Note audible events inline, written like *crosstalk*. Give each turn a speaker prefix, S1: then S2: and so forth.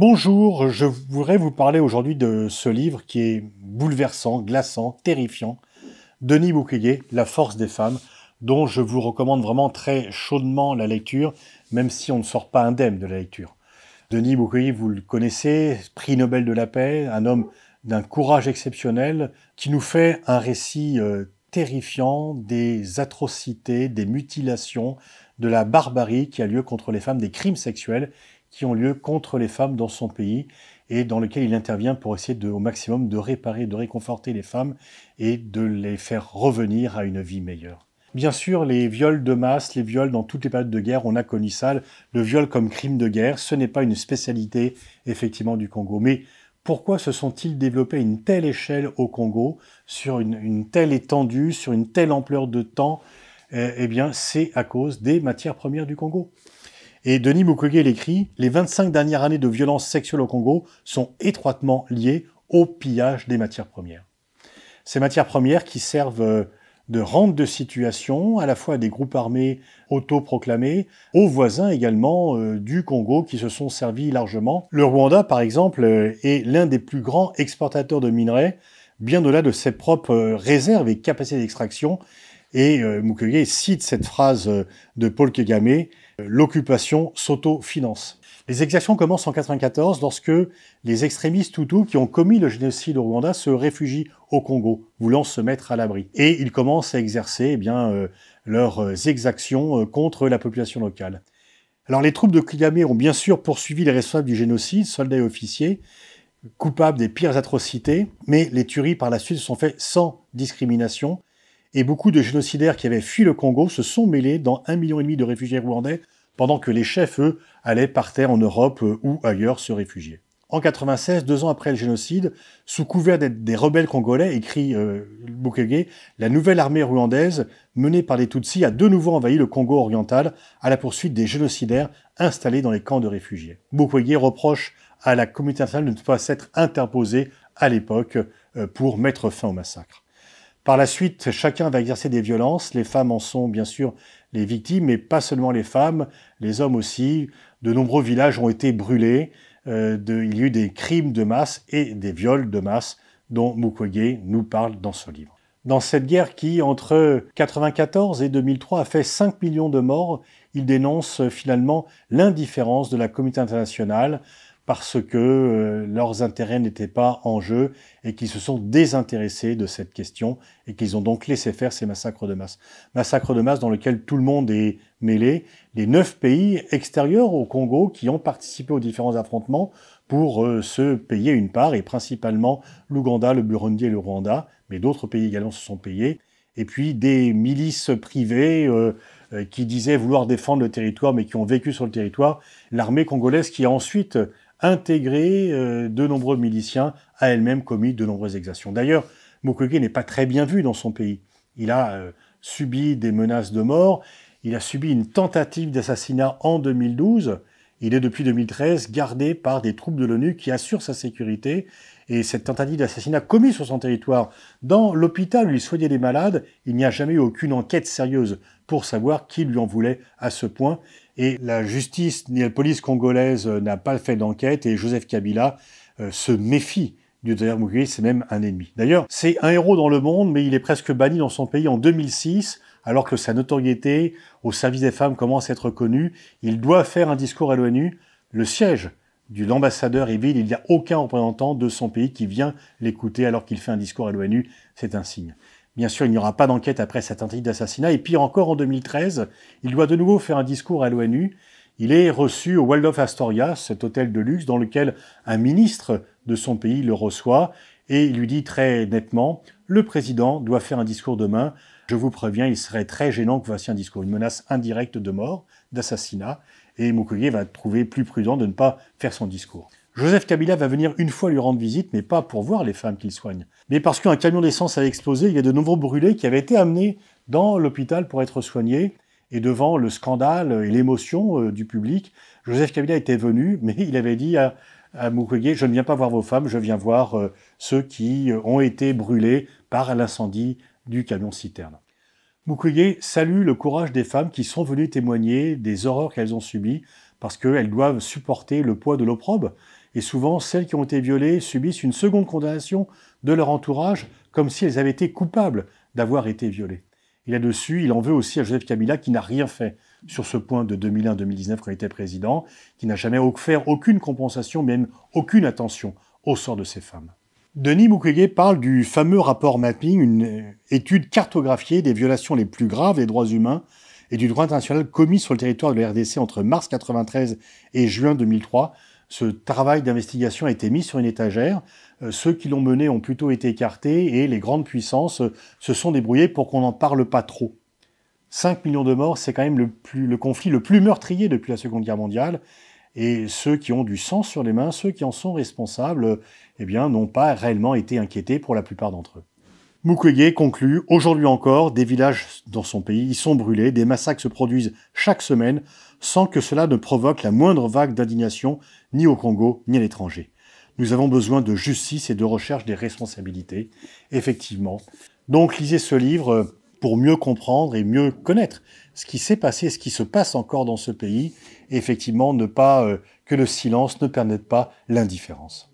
S1: Bonjour, je voudrais vous parler aujourd'hui de ce livre qui est bouleversant, glaçant, terrifiant. Denis Bouclier, La force des femmes, dont je vous recommande vraiment très chaudement la lecture, même si on ne sort pas indemne de la lecture. Denis Bouclier, vous le connaissez, prix Nobel de la paix, un homme d'un courage exceptionnel qui nous fait un récit euh, terrifiant des atrocités, des mutilations, de la barbarie qui a lieu contre les femmes, des crimes sexuels qui ont lieu contre les femmes dans son pays et dans lequel il intervient pour essayer de, au maximum de réparer, de réconforter les femmes et de les faire revenir à une vie meilleure. Bien sûr, les viols de masse, les viols dans toutes les périodes de guerre, on a connu ça, le viol comme crime de guerre, ce n'est pas une spécialité effectivement du Congo. Mais pourquoi se sont-ils développés à une telle échelle au Congo, sur une, telle étendue, sur une telle ampleur de temps eh, eh bien, c'est à cause des matières premières du Congo. Et Denis Mukwege l'écrit Les 25 dernières années de violences sexuelles au Congo sont étroitement liées au pillage des matières premières. Ces matières premières qui servent euh, de rente de situation à la fois à des groupes armés autoproclamés, aux voisins également euh, du Congo qui se sont servis largement. Le Rwanda, par exemple, euh, est l'un des plus grands exportateurs de minerais, bien au-delà de ses propres réserves et capacités d'extraction. Et Mukwege cite cette phrase de Paul Kagame euh, l'occupation s'auto-finance. Les exactions commencent en 1994 lorsque les extrémistes Hutus qui ont commis le génocide au Rwanda se réfugient au Congo, voulant se mettre à l'abri. Et ils commencent à exercer eh bien, euh, leurs euh, exactions contre la population locale. Alors les troupes de Kigame ont bien sûr poursuivi les responsables du génocide, soldats et officiers, coupables des pires atrocités, mais les tueries par la suite se sont faites sans discrimination, et beaucoup de génocidaires qui avaient fui le Congo se sont mêlés dans un million et demi de réfugiés rwandais pendant que les chefs, eux, allaient par terre en Europe euh, ou ailleurs se réfugier. En 1996, deux ans après le génocide, sous couvert des rebelles congolais, écrit euh, la nouvelle armée rwandaise, menée par les Tutsis, a de nouveau envahi le Congo oriental à la poursuite des génocidaires installés dans les camps de réfugiés. Bukwege reproche à la communauté internationale de ne pas s'être interposée à l'époque euh, pour mettre fin au massacre. Par la suite, chacun va exercer des violences. Les femmes en sont bien sûr les victimes, mais pas seulement les femmes, les hommes aussi. De nombreux villages ont été brûlés. Euh, il y a eu des crimes de masse et des viols de masse dont Mukwege nous parle dans ce livre. Dans cette guerre qui, entre 1994 et 2003, a fait 5 millions de morts, il dénonce finalement l'indifférence de la communauté internationale parce que euh, leurs intérêts n'étaient pas en jeu et qu'ils se sont désintéressés de cette question et qu'ils ont donc laissé faire ces massacres de masse. Massacres de masse dans lesquels tout le monde est mêlé. Les neuf pays extérieurs au Congo qui ont participé aux différents affrontements pour euh, se payer une part, et principalement l'Ouganda, le Burundi et le Rwanda, mais d'autres pays également se sont payés. Et puis des milices privées. Euh, qui disaient vouloir défendre le territoire mais qui ont vécu sur le territoire, l'armée congolaise qui a ensuite intégré euh, de nombreux miliciens, a elle-même commis de nombreuses exactions. D'ailleurs, Mukwege n'est pas très bien vu dans son pays. Il a euh, subi des menaces de mort, il a subi une tentative d'assassinat en 2012, il est depuis 2013 gardé par des troupes de l'ONU qui assurent sa sécurité. Et cette tentative d'assassinat commise sur son territoire, dans l'hôpital où il soignait des malades, il n'y a jamais eu aucune enquête sérieuse pour savoir qui lui en voulait à ce point. Et la justice ni la police congolaise euh, n'a pas fait d'enquête et Joseph Kabila euh, se méfie du Dr Mugui. c'est même un ennemi. D'ailleurs, c'est un héros dans le monde, mais il est presque banni dans son pays en 2006, alors que sa notoriété au service des femmes commence à être connue. Il doit faire un discours à l'ONU. Le siège de l'ambassadeur est vide, il n'y a aucun représentant de son pays qui vient l'écouter alors qu'il fait un discours à l'ONU. C'est un signe. Bien sûr, il n'y aura pas d'enquête après cette tentative d'assassinat. Et pire encore, en 2013, il doit de nouveau faire un discours à l'ONU. Il est reçu au Waldorf Astoria, cet hôtel de luxe dans lequel un ministre de son pays le reçoit et il lui dit très nettement le président doit faire un discours demain. Je vous préviens, il serait très gênant que vous fassiez un discours, une menace indirecte de mort, d'assassinat et Mukwege va trouver plus prudent de ne pas faire son discours. Joseph Kabila va venir une fois lui rendre visite, mais pas pour voir les femmes qu'il soigne, mais parce qu'un camion d'essence a explosé, il y a de nouveaux brûlés qui avaient été amenés dans l'hôpital pour être soignés, et devant le scandale et l'émotion euh, du public, Joseph Kabila était venu, *laughs* mais il avait dit à, à je ne viens pas voir vos femmes, je viens voir euh, ceux qui euh, ont été brûlés par l'incendie du camion citerne. Mukwege salue le courage des femmes qui sont venues témoigner des horreurs qu'elles ont subies parce qu'elles doivent supporter le poids de l'opprobre. Et souvent, celles qui ont été violées subissent une seconde condamnation de leur entourage comme si elles avaient été coupables d'avoir été violées. Et là-dessus, il en veut aussi à Joseph Kabila qui n'a rien fait sur ce point de 2001-2019 quand il était président, qui n'a jamais offert aucune compensation, même aucune attention au sort de ces femmes. Denis Mukwege parle du fameux rapport Mapping, une euh, étude cartographiée des violations les plus graves des droits humains et du droit international commis sur le territoire de la RDC entre mars 1993 et juin 2003. Ce travail d'investigation a été mis sur une étagère. Euh, ceux qui l'ont mené ont plutôt été écartés et les grandes puissances euh, se sont débrouillées pour qu'on n'en parle pas trop. 5 millions de morts, c'est quand même le conflit le plus meurtrier depuis la Seconde Guerre mondiale et ceux qui ont du sang sur les mains, ceux qui en sont responsables, eh bien, n'ont pas réellement été inquiétés pour la plupart d'entre eux. Mukwege conclut, aujourd'hui encore, des villages dans son pays y sont brûlés, des massacres se produisent chaque semaine, sans que cela ne provoque la moindre vague d'indignation, ni au Congo, ni à l'étranger. Nous avons besoin de justice et de recherche des responsabilités, effectivement. Donc lisez ce livre, pour mieux comprendre et mieux connaître ce qui s'est passé, ce qui se passe encore dans ce pays, et effectivement ne pas euh, que le silence ne permette pas l'indifférence.